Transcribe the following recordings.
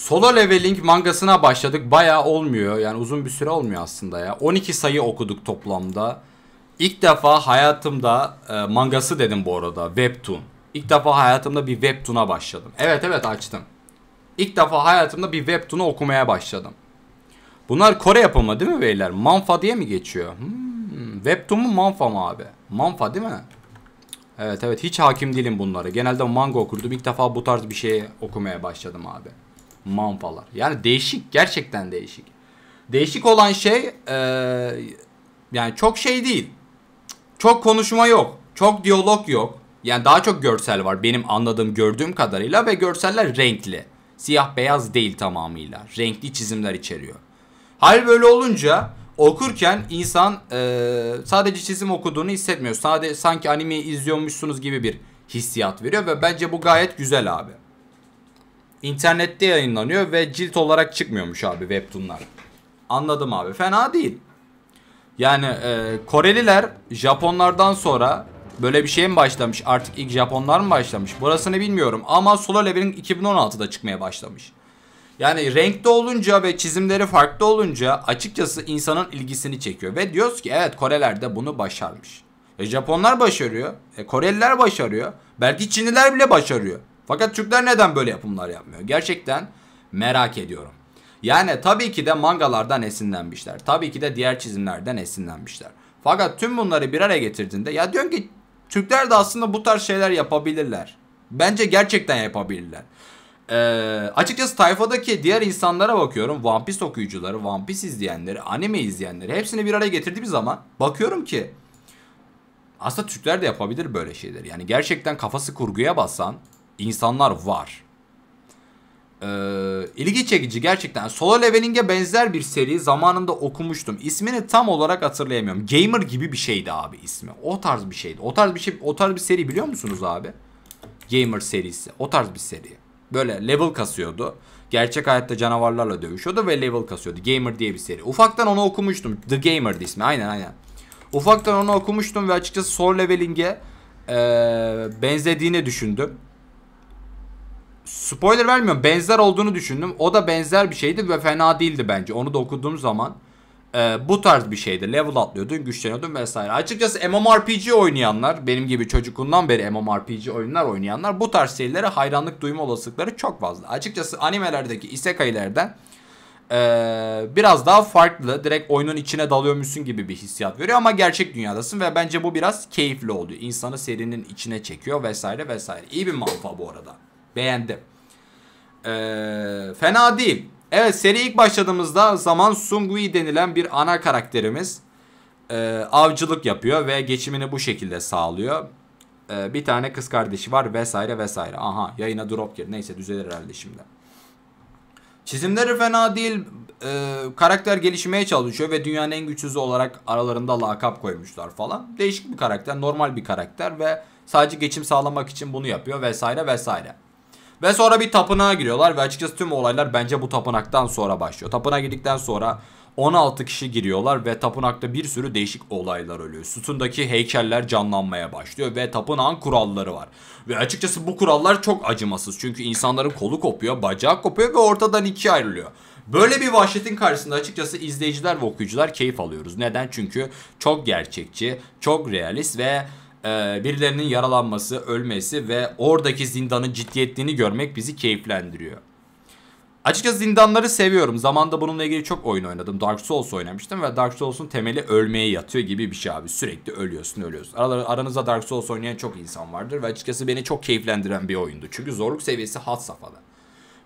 Solo Leveling mangasına başladık. Baya olmuyor. Yani uzun bir süre olmuyor aslında ya. 12 sayı okuduk toplamda. İlk defa hayatımda e, mangası dedim bu arada. Webtoon. İlk defa hayatımda bir webtoon'a başladım. Evet evet açtım. İlk defa hayatımda bir webtoon'u okumaya başladım. Bunlar Kore yapımı değil mi beyler? Manfa diye mi geçiyor? Hmm, webtoon mu manfa mı abi? Manfa değil mi? Evet evet hiç hakim değilim bunlara. Genelde manga okurdum. İlk defa bu tarz bir şey okumaya başladım abi mampalar. Yani değişik gerçekten değişik. Değişik olan şey e, yani çok şey değil. Çok konuşma yok. Çok diyalog yok. Yani daha çok görsel var benim anladığım gördüğüm kadarıyla ve görseller renkli. Siyah beyaz değil tamamıyla. Renkli çizimler içeriyor. Hal böyle olunca okurken insan e, sadece çizim okuduğunu hissetmiyor. Sade, sanki anime izliyormuşsunuz gibi bir hissiyat veriyor ve bence bu gayet güzel abi. İnternette yayınlanıyor ve cilt olarak çıkmıyormuş abi webtoonlar. Anladım abi fena değil. Yani e, Koreliler Japonlardan sonra böyle bir şey mi başlamış artık ilk Japonlar mı başlamış burasını bilmiyorum ama Solo Leveling 2016'da çıkmaya başlamış. Yani renkte olunca ve çizimleri farklı olunca açıkçası insanın ilgisini çekiyor. Ve diyoruz ki evet Koreler de bunu başarmış. E, Japonlar başarıyor. E, Koreliler başarıyor. Belki Çinliler bile başarıyor. Fakat Türkler neden böyle yapımlar yapmıyor? Gerçekten merak ediyorum. Yani tabii ki de mangalardan esinlenmişler. Tabii ki de diğer çizimlerden esinlenmişler. Fakat tüm bunları bir araya getirdiğinde ya diyorum ki Türkler de aslında bu tarz şeyler yapabilirler. Bence gerçekten yapabilirler. Ee, açıkçası tayfadaki diğer insanlara bakıyorum. One Piece okuyucuları, One Piece izleyenleri, anime izleyenleri hepsini bir araya getirdiğim zaman bakıyorum ki aslında Türkler de yapabilir böyle şeyler. Yani gerçekten kafası kurguya basan insanlar var. Ee, ilgi çekici gerçekten. Solo Leveling'e benzer bir seri zamanında okumuştum. İsmini tam olarak hatırlayamıyorum. Gamer gibi bir şeydi abi ismi. O tarz bir şeydi. O tarz bir şey, o tarz bir seri biliyor musunuz abi? Gamer serisi. O tarz bir seri. Böyle level kasıyordu. Gerçek hayatta canavarlarla dövüşüyordu ve level kasıyordu. Gamer diye bir seri. Ufaktan onu okumuştum. The Gamer ismi. Aynen aynen. Ufaktan onu okumuştum ve açıkçası Soul Leveling'e e, benzediğini düşündüm spoiler vermiyorum. Benzer olduğunu düşündüm. O da benzer bir şeydi ve fena değildi bence. Onu da okuduğum zaman e, bu tarz bir şeydi. Level atlıyordun, güçleniyordun vesaire. Açıkçası MMORPG oynayanlar, benim gibi çocukluğundan beri MMORPG oyunlar oynayanlar bu tarz şeylere hayranlık duyma olasılıkları çok fazla. Açıkçası animelerdeki isekailerden ee, biraz daha farklı. Direkt oyunun içine dalıyormuşsun gibi bir hissiyat veriyor ama gerçek dünyadasın ve bence bu biraz keyifli oluyor. İnsanı serinin içine çekiyor vesaire vesaire. İyi bir manfa bu arada. Beğendim. Ee, fena değil. Evet seri ilk başladığımızda zaman Sungui denilen bir ana karakterimiz e, avcılık yapıyor ve geçimini bu şekilde sağlıyor. E, bir tane kız kardeşi var vesaire vesaire. Aha yayına drop girdi Neyse düzelir herhalde şimdi. Çizimleri fena değil. E, karakter gelişmeye çalışıyor ve dünyanın en güçsüzü olarak aralarında lakap koymuşlar falan. Değişik bir karakter, normal bir karakter ve sadece geçim sağlamak için bunu yapıyor vesaire vesaire. Ve sonra bir tapınağa giriyorlar ve açıkçası tüm olaylar bence bu tapınaktan sonra başlıyor. Tapınağa girdikten sonra 16 kişi giriyorlar ve tapınakta bir sürü değişik olaylar oluyor. Sütundaki heykeller canlanmaya başlıyor ve tapınağın kuralları var. Ve açıkçası bu kurallar çok acımasız çünkü insanların kolu kopuyor, bacağı kopuyor ve ortadan ikiye ayrılıyor. Böyle bir vahşetin karşısında açıkçası izleyiciler ve okuyucular keyif alıyoruz. Neden? Çünkü çok gerçekçi, çok realist ve e, birilerinin yaralanması, ölmesi ve oradaki zindanın ciddiyetliğini görmek bizi keyiflendiriyor. Açıkçası zindanları seviyorum. Zamanda bununla ilgili çok oyun oynadım. Dark Souls oynamıştım ve Dark Souls'un temeli ölmeye yatıyor gibi bir şey abi. Sürekli ölüyorsun ölüyorsun. Aralar, aranızda Dark Souls oynayan çok insan vardır ve açıkçası beni çok keyiflendiren bir oyundu. Çünkü zorluk seviyesi had safhada.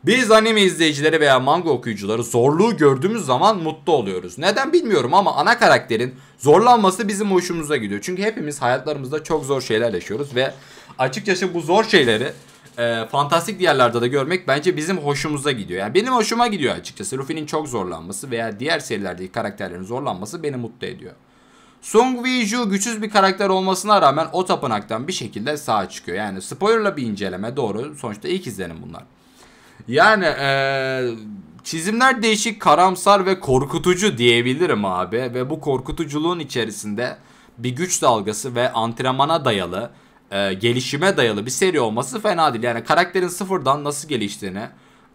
Biz anime izleyicileri veya manga okuyucuları zorluğu gördüğümüz zaman mutlu oluyoruz. Neden bilmiyorum ama ana karakterin zorlanması bizim hoşumuza gidiyor. Çünkü hepimiz hayatlarımızda çok zor şeyler yaşıyoruz ve açıkçası bu zor şeyleri e, fantastik diğerlerde de görmek bence bizim hoşumuza gidiyor. Yani benim hoşuma gidiyor açıkçası. Luffy'nin çok zorlanması veya diğer serilerdeki karakterlerin zorlanması beni mutlu ediyor. Song Wiju güçsüz bir karakter olmasına rağmen o tapınaktan bir şekilde sağ çıkıyor. Yani spoilerla bir inceleme doğru. Sonuçta ilk izlenim bunlar. Yani ee, çizimler değişik, karamsar ve korkutucu diyebilirim abi. Ve bu korkutuculuğun içerisinde bir güç dalgası ve antrenmana dayalı, e, gelişime dayalı bir seri olması fena değil. Yani karakterin sıfırdan nasıl geliştiğini,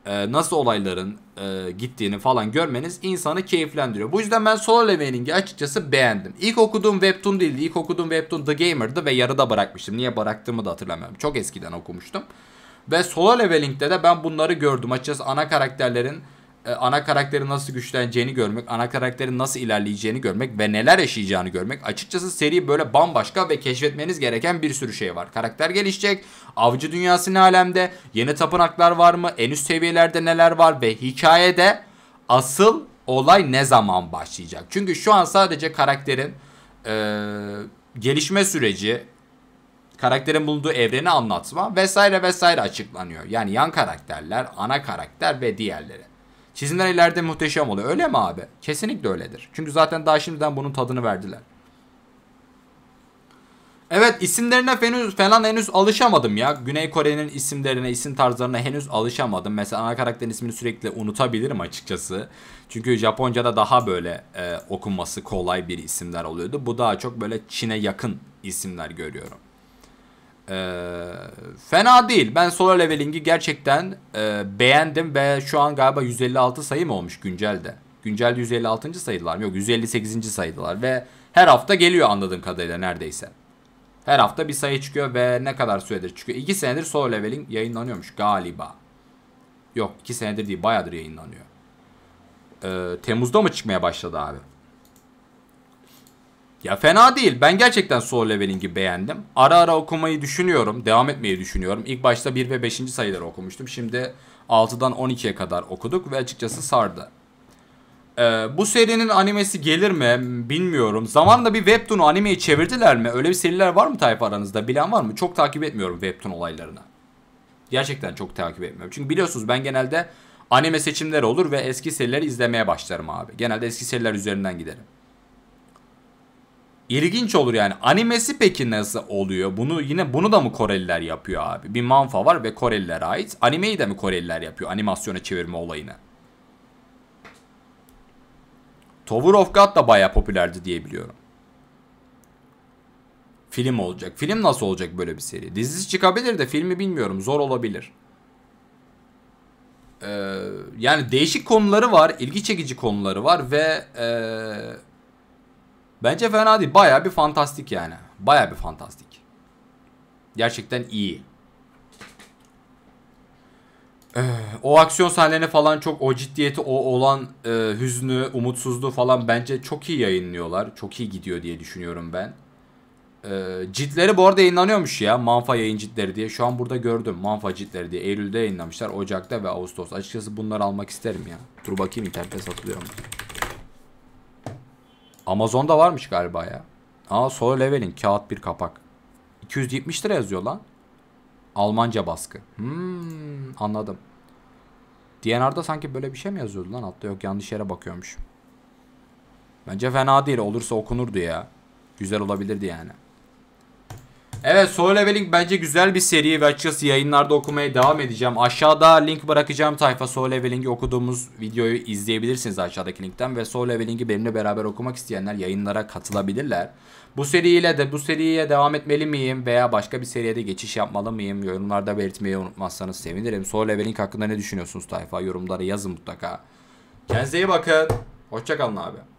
e, nasıl olayların e, gittiğini falan görmeniz insanı keyiflendiriyor. Bu yüzden ben Solo Leveling'i açıkçası beğendim. İlk okuduğum webtoon değildi. İlk okuduğum webtoon The Gamer'dı ve yarıda bırakmıştım. Niye bıraktığımı da hatırlamıyorum. Çok eskiden okumuştum. Ve solo leveling'de de ben bunları gördüm. Açıkçası ana karakterlerin e, ana karakteri nasıl güçleneceğini görmek, ana karakterin nasıl ilerleyeceğini görmek ve neler yaşayacağını görmek. Açıkçası seri böyle bambaşka ve keşfetmeniz gereken bir sürü şey var. Karakter gelişecek, avcı dünyası ne alemde, yeni tapınaklar var mı, en üst seviyelerde neler var ve hikayede asıl olay ne zaman başlayacak? Çünkü şu an sadece karakterin e, gelişme süreci, karakterin bulunduğu evreni anlatma vesaire vesaire açıklanıyor. Yani yan karakterler, ana karakter ve diğerleri. Çizimler ileride muhteşem oluyor. Öyle mi abi? Kesinlikle öyledir. Çünkü zaten daha şimdiden bunun tadını verdiler. Evet isimlerine henüz falan henüz alışamadım ya. Güney Kore'nin isimlerine, isim tarzlarına henüz alışamadım. Mesela ana karakterin ismini sürekli unutabilirim açıkçası. Çünkü Japonca'da daha böyle e, okunması kolay bir isimler oluyordu. Bu daha çok böyle Çin'e yakın isimler görüyorum. Ee, fena değil. Ben Solar Leveling'i gerçekten e, beğendim ve şu an galiba 156 sayı mı olmuş güncelde? Güncelde 156. sayılar mı? Yok 158. sayılar ve her hafta geliyor anladığım kadarıyla neredeyse. Her hafta bir sayı çıkıyor ve ne kadar süredir çıkıyor? 2 senedir Solar Leveling yayınlanıyormuş galiba. Yok 2 senedir değil bayadır yayınlanıyor. Ee, Temmuz'da mı çıkmaya başladı abi? Ya fena değil. Ben gerçekten Soul Leveling'i beğendim. Ara ara okumayı düşünüyorum. Devam etmeyi düşünüyorum. İlk başta 1 ve 5. sayıları okumuştum. Şimdi 6'dan 12'ye kadar okuduk ve açıkçası sardı. Ee, bu serinin animesi gelir mi bilmiyorum. Zamanında bir webtoon animeyi çevirdiler mi? Öyle bir seriler var mı tayfa aranızda? Bilen var mı? Çok takip etmiyorum webtoon olaylarını. Gerçekten çok takip etmiyorum. Çünkü biliyorsunuz ben genelde anime seçimleri olur ve eski serileri izlemeye başlarım abi. Genelde eski seriler üzerinden giderim ilginç olur yani. Animesi peki nasıl oluyor? Bunu yine bunu da mı Koreliler yapıyor abi? Bir manfa var ve Korelilere ait. Animeyi de mi Koreliler yapıyor? Animasyona çevirme olayını. Tower of God da bayağı popülerdi diye biliyorum. Film olacak. Film nasıl olacak böyle bir seri? Dizisi çıkabilir de filmi bilmiyorum. Zor olabilir. Ee, yani değişik konuları var. ilgi çekici konuları var ve... Ee Bence fena değil. Baya bir fantastik yani. Baya bir fantastik. Gerçekten iyi. Eh, o aksiyon sahnelerine falan çok o ciddiyeti o olan e, hüznü, umutsuzluğu falan bence çok iyi yayınlıyorlar. Çok iyi gidiyor diye düşünüyorum ben. E, ciltleri bu arada yayınlanıyormuş ya. Manfa yayın ciltleri diye. Şu an burada gördüm. Manfa ciltleri diye. Eylül'de yayınlamışlar. Ocak'ta ve Ağustos. Açıkçası bunları almak isterim ya. Dur bakayım internette satılıyor mu? Amazon'da varmış galiba ya. Aa Soul Level'in kağıt bir kapak. 270 lira yazıyor lan. Almanca baskı. Hmm, anladım. DNR'da sanki böyle bir şey mi yazıyordu lan altta? Yok yanlış yere bakıyormuş. Bence fena değil. Olursa okunurdu ya. Güzel olabilirdi yani. Evet Soul Leveling bence güzel bir seri ve açıkçası yayınlarda okumaya devam edeceğim. Aşağıda link bırakacağım tayfa Soul Leveling'i okuduğumuz videoyu izleyebilirsiniz aşağıdaki linkten. Ve Soul Leveling'i benimle beraber okumak isteyenler yayınlara katılabilirler. Bu seriyle de bu seriye devam etmeli miyim veya başka bir seriye de geçiş yapmalı mıyım? Yorumlarda belirtmeyi unutmazsanız sevinirim. Soul Leveling hakkında ne düşünüyorsunuz tayfa? Yorumlara yazın mutlaka. Kendinize iyi bakın. Hoşçakalın abi.